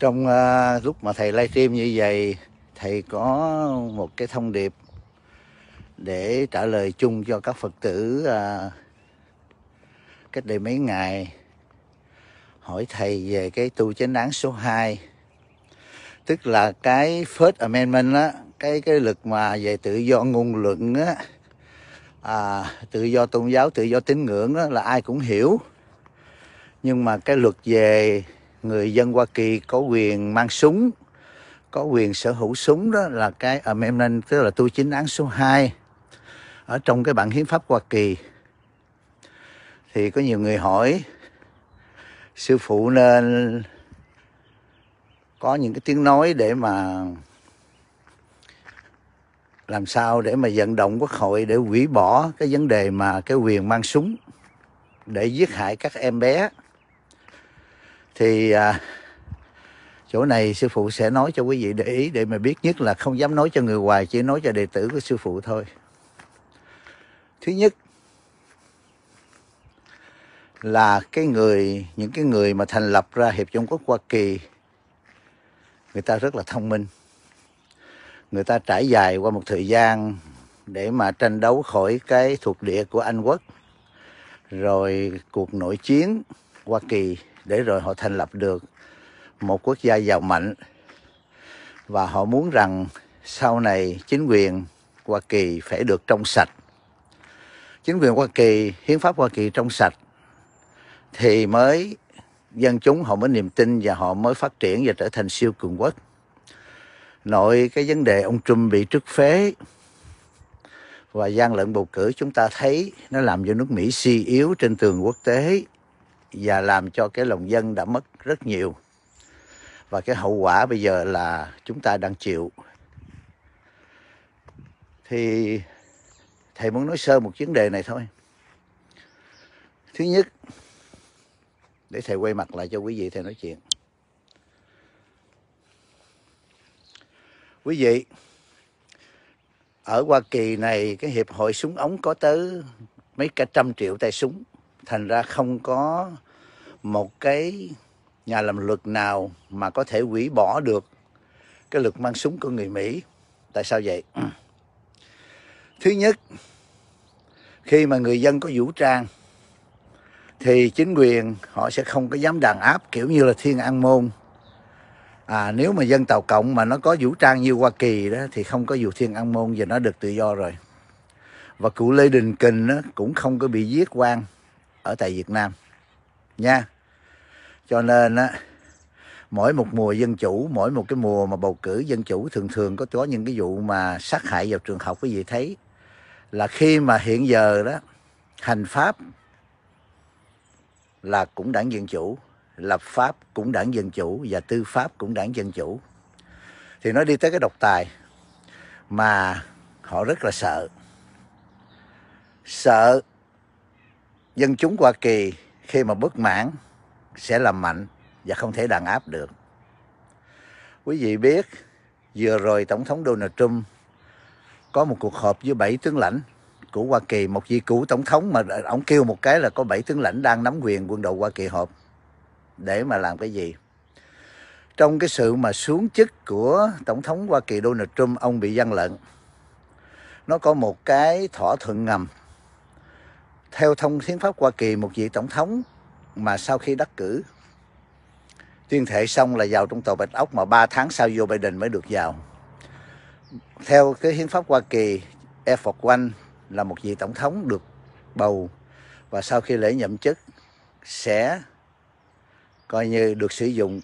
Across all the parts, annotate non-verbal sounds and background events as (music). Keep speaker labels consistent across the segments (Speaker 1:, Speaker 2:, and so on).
Speaker 1: trong uh, lúc mà thầy livestream như vậy thầy có một cái thông điệp để trả lời chung cho các phật tử uh, cách đây mấy ngày hỏi thầy về cái tu chánh án số 2 tức là cái first amendment á cái cái luật mà về tự do ngôn luận á à, tự do tôn giáo tự do tín ngưỡng á là ai cũng hiểu nhưng mà cái luật về người dân Hoa Kỳ có quyền mang súng có quyền sở hữu súng đó là cái amendment tức là tu chính án số 2 ở trong cái bản hiến pháp Hoa Kỳ thì có nhiều người hỏi sư phụ nên có những cái tiếng nói để mà làm sao để mà vận động quốc hội để hủy bỏ cái vấn đề mà cái quyền mang súng để giết hại các em bé thì à, chỗ này sư phụ sẽ nói cho quý vị để ý để mà biết nhất là không dám nói cho người hoài chỉ nói cho đệ tử của sư phụ thôi thứ nhất là cái người những cái người mà thành lập ra hiệp trung quốc hoa kỳ người ta rất là thông minh người ta trải dài qua một thời gian để mà tranh đấu khỏi cái thuộc địa của anh quốc rồi cuộc nội chiến hoa kỳ để rồi họ thành lập được một quốc gia giàu mạnh và họ muốn rằng sau này chính quyền Hoa Kỳ phải được trong sạch. Chính quyền Hoa Kỳ, hiến pháp Hoa Kỳ trong sạch thì mới dân chúng họ mới niềm tin và họ mới phát triển và trở thành siêu cường quốc. Nội cái vấn đề ông Trump bị trước phế và gian lận bầu cử chúng ta thấy nó làm cho nước Mỹ suy si yếu trên tường quốc tế và làm cho cái lòng dân đã mất rất nhiều. Và cái hậu quả bây giờ là chúng ta đang chịu. Thì thầy muốn nói sơ một vấn đề này thôi. Thứ nhất, để thầy quay mặt lại cho quý vị thầy nói chuyện. Quý vị, ở Hoa Kỳ này cái hiệp hội súng ống có tới mấy cả trăm triệu tay súng thành ra không có một cái nhà làm luật nào mà có thể hủy bỏ được cái luật mang súng của người Mỹ. Tại sao vậy? (clears throat) Thứ nhất, khi mà người dân có vũ trang thì chính quyền họ sẽ không có dám đàn áp kiểu như là thiên an môn. À, nếu mà dân Tàu Cộng mà nó có vũ trang như Hoa Kỳ đó thì không có vụ thiên an môn và nó được tự do rồi. Và cụ Lê Đình Kình đó, cũng không có bị giết quan ở tại Việt Nam. Nha cho nên á mỗi một mùa dân chủ mỗi một cái mùa mà bầu cử dân chủ thường thường có có những cái vụ mà sát hại vào trường học quý vị thấy là khi mà hiện giờ đó hành pháp là cũng đảng dân chủ lập pháp cũng đảng dân chủ và tư pháp cũng đảng dân chủ thì nó đi tới cái độc tài mà họ rất là sợ sợ dân chúng hoa kỳ khi mà bất mãn sẽ là mạnh và không thể đàn áp được. Quý vị biết, vừa rồi Tổng thống Donald Trump có một cuộc họp với bảy tướng lãnh của Hoa Kỳ, một vị cũ tổng thống mà ông kêu một cái là có bảy tướng lãnh đang nắm quyền quân đội Hoa Kỳ họp để mà làm cái gì. Trong cái sự mà xuống chức của Tổng thống Hoa Kỳ Donald Trump, ông bị gian lận. Nó có một cái thỏa thuận ngầm. Theo thông hiến pháp Hoa Kỳ, một vị tổng thống mà sau khi đắc cử tuyên thệ xong là vào trong tàu Bạch Ốc mà 3 tháng sau Joe Biden mới được vào. Theo cái hiến pháp Hoa Kỳ, Effort One là một vị tổng thống được bầu và sau khi lễ nhậm chức sẽ coi như được sử dụng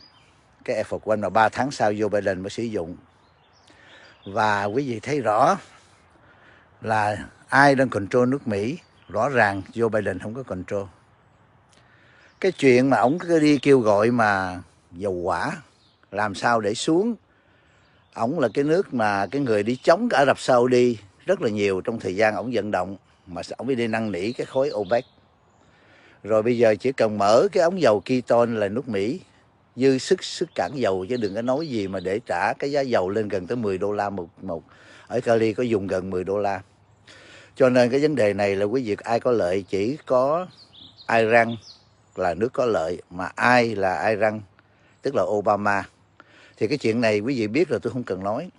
Speaker 1: cái Effort One mà 3 tháng sau Joe Biden mới sử dụng. Và quý vị thấy rõ là ai đang control nước Mỹ, rõ ràng Joe Biden không có control cái chuyện mà ổng cứ đi kêu gọi mà dầu quả làm sao để xuống ổng là cái nước mà cái người đi chống cả Ả Rập đi rất là nhiều trong thời gian ổng vận động mà ổng mới đi năn nỉ cái khối OPEC rồi bây giờ chỉ cần mở cái ống dầu Keystone là nước Mỹ dư sức sức cản dầu chứ đừng có nói gì mà để trả cái giá dầu lên gần tới 10 đô la một một ở Cali có dùng gần 10 đô la cho nên cái vấn đề này là quý vị ai có lợi chỉ có Iran là nước có lợi mà ai là ai răng tức là Obama thì cái chuyện này quý vị biết rồi tôi không cần nói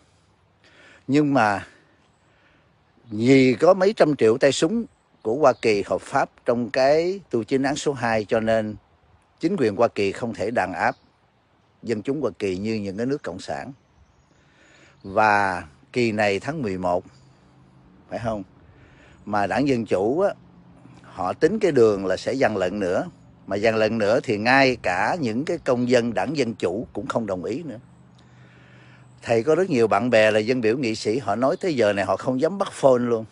Speaker 1: nhưng mà vì có mấy trăm triệu tay súng của Hoa Kỳ hợp pháp trong cái tù chính án số 2 cho nên chính quyền Hoa Kỳ không thể đàn áp dân chúng Hoa Kỳ như những cái nước cộng sản. Và kỳ này tháng 11 phải không? Mà đảng Dân chủ á họ tính cái đường là sẽ dằn lận nữa mà dàn lần nữa thì ngay cả những cái công dân đảng Dân Chủ cũng không đồng ý nữa. Thầy có rất nhiều bạn bè là dân biểu nghị sĩ, họ nói tới giờ này họ không dám bắt phone luôn.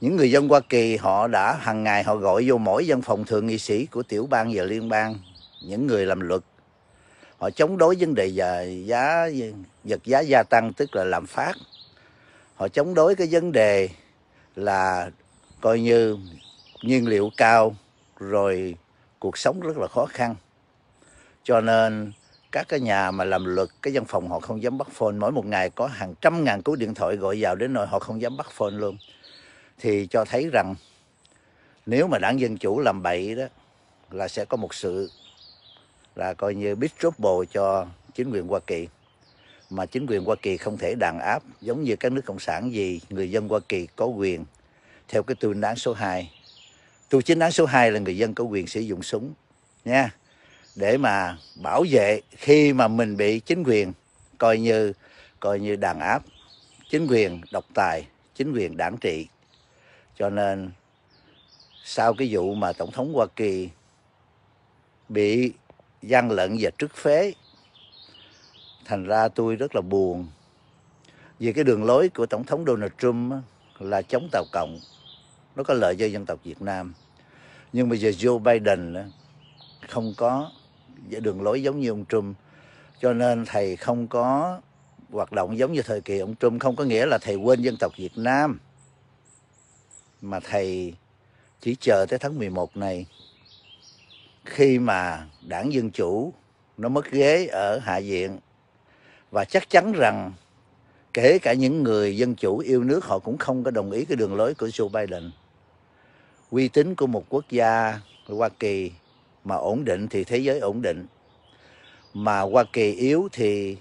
Speaker 1: Những người dân Hoa Kỳ họ đã hàng ngày họ gọi vô mỗi văn phòng thượng nghị sĩ của tiểu bang và liên bang, những người làm luật. Họ chống đối vấn đề về giá vật giá gia tăng tức là lạm phát. Họ chống đối cái vấn đề là coi như nhiên liệu cao rồi cuộc sống rất là khó khăn cho nên các cái nhà mà làm luật cái văn phòng họ không dám bắt phone mỗi một ngày có hàng trăm ngàn cú điện thoại gọi vào đến nơi họ không dám bắt phone luôn thì cho thấy rằng nếu mà đảng dân chủ làm bậy đó là sẽ có một sự là coi như big trouble cho chính quyền Hoa Kỳ mà chính quyền Hoa Kỳ không thể đàn áp giống như các nước cộng sản gì người dân Hoa Kỳ có quyền theo cái tuyên án số 2 tu chính án số 2 là người dân có quyền sử dụng súng nha để mà bảo vệ khi mà mình bị chính quyền coi như coi như đàn áp chính quyền độc tài chính quyền đảng trị cho nên sau cái vụ mà tổng thống hoa kỳ bị gian lận và trước phế thành ra tôi rất là buồn vì cái đường lối của tổng thống donald trump là chống tàu cộng nó có lợi cho dân tộc Việt Nam nhưng bây giờ Joe Biden không có đường lối giống như ông Trump cho nên thầy không có hoạt động giống như thời kỳ ông Trump không có nghĩa là thầy quên dân tộc Việt Nam mà thầy chỉ chờ tới tháng 11 này khi mà đảng Dân Chủ nó mất ghế ở Hạ Viện và chắc chắn rằng kể cả những người dân chủ yêu nước họ cũng không có đồng ý cái đường lối của Joe Biden uy tín của một quốc gia Hoa Kỳ mà ổn định thì thế giới ổn định mà Hoa Kỳ yếu thì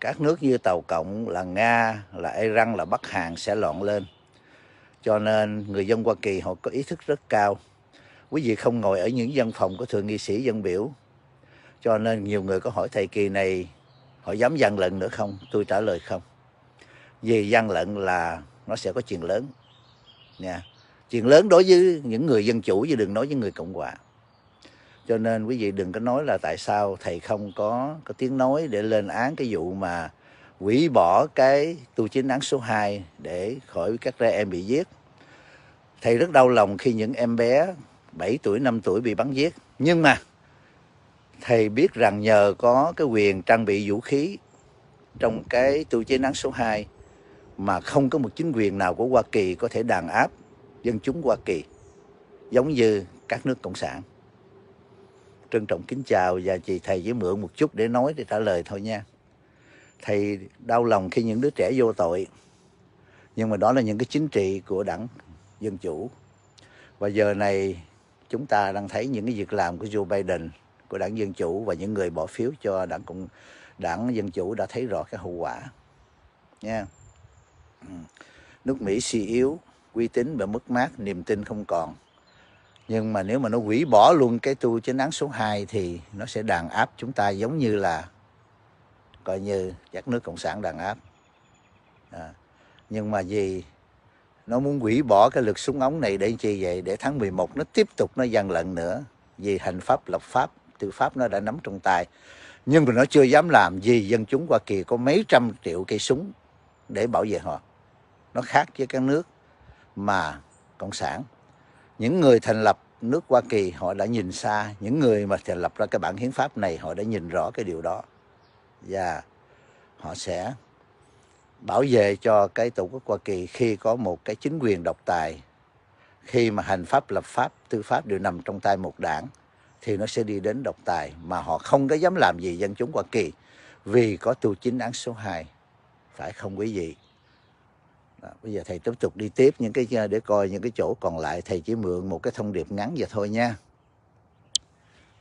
Speaker 1: các nước như Tàu Cộng là Nga là Iran là Bắc Hàn sẽ loạn lên cho nên người dân Hoa Kỳ họ có ý thức rất cao quý vị không ngồi ở những văn phòng của thượng nghị sĩ dân biểu cho nên nhiều người có hỏi thầy kỳ này họ dám gian lận nữa không tôi trả lời không vì gian lận là nó sẽ có chuyện lớn nha yeah chuyện lớn đối với những người dân chủ chứ đừng nói với người cộng hòa cho nên quý vị đừng có nói là tại sao thầy không có có tiếng nói để lên án cái vụ mà hủy bỏ cái tu chính án số 2 để khỏi các trẻ em bị giết thầy rất đau lòng khi những em bé 7 tuổi 5 tuổi bị bắn giết nhưng mà thầy biết rằng nhờ có cái quyền trang bị vũ khí trong cái tu chế án số 2 mà không có một chính quyền nào của Hoa Kỳ có thể đàn áp dân chúng Hoa Kỳ, giống như các nước Cộng sản. Trân trọng kính chào và chị thầy chỉ mượn một chút để nói để trả lời thôi nha. Thầy đau lòng khi những đứa trẻ vô tội, nhưng mà đó là những cái chính trị của đảng Dân Chủ. Và giờ này chúng ta đang thấy những cái việc làm của Joe Biden, của đảng Dân Chủ và những người bỏ phiếu cho đảng Cộng đảng Dân Chủ đã thấy rõ cái hậu quả. Nha. Ừ. nước Mỹ suy yếu uy tín bị mất mát niềm tin không còn nhưng mà nếu mà nó hủy bỏ luôn cái tu chánh án số 2 thì nó sẽ đàn áp chúng ta giống như là coi như các nước cộng sản đàn áp à, nhưng mà vì nó muốn hủy bỏ cái lực súng ống này để chi vậy để tháng 11 nó tiếp tục nó gian lận nữa vì hành pháp lập pháp tư pháp nó đã nắm trong tay nhưng mà nó chưa dám làm vì dân chúng Hoa Kỳ có mấy trăm triệu cây súng để bảo vệ họ nó khác với các nước mà cộng sản những người thành lập nước Hoa Kỳ họ đã nhìn xa những người mà thành lập ra cái bản hiến pháp này họ đã nhìn rõ cái điều đó và họ sẽ bảo vệ cho cái tổ quốc Hoa Kỳ khi có một cái chính quyền độc tài khi mà hành pháp lập pháp tư pháp đều nằm trong tay một đảng thì nó sẽ đi đến độc tài mà họ không có dám làm gì dân chúng Hoa Kỳ vì có tù chính án số 2 phải không quý vị đó, bây giờ thầy tiếp tục đi tiếp những cái ờ, để coi những cái chỗ còn lại thầy chỉ mượn một cái thông điệp ngắn vậy thôi nha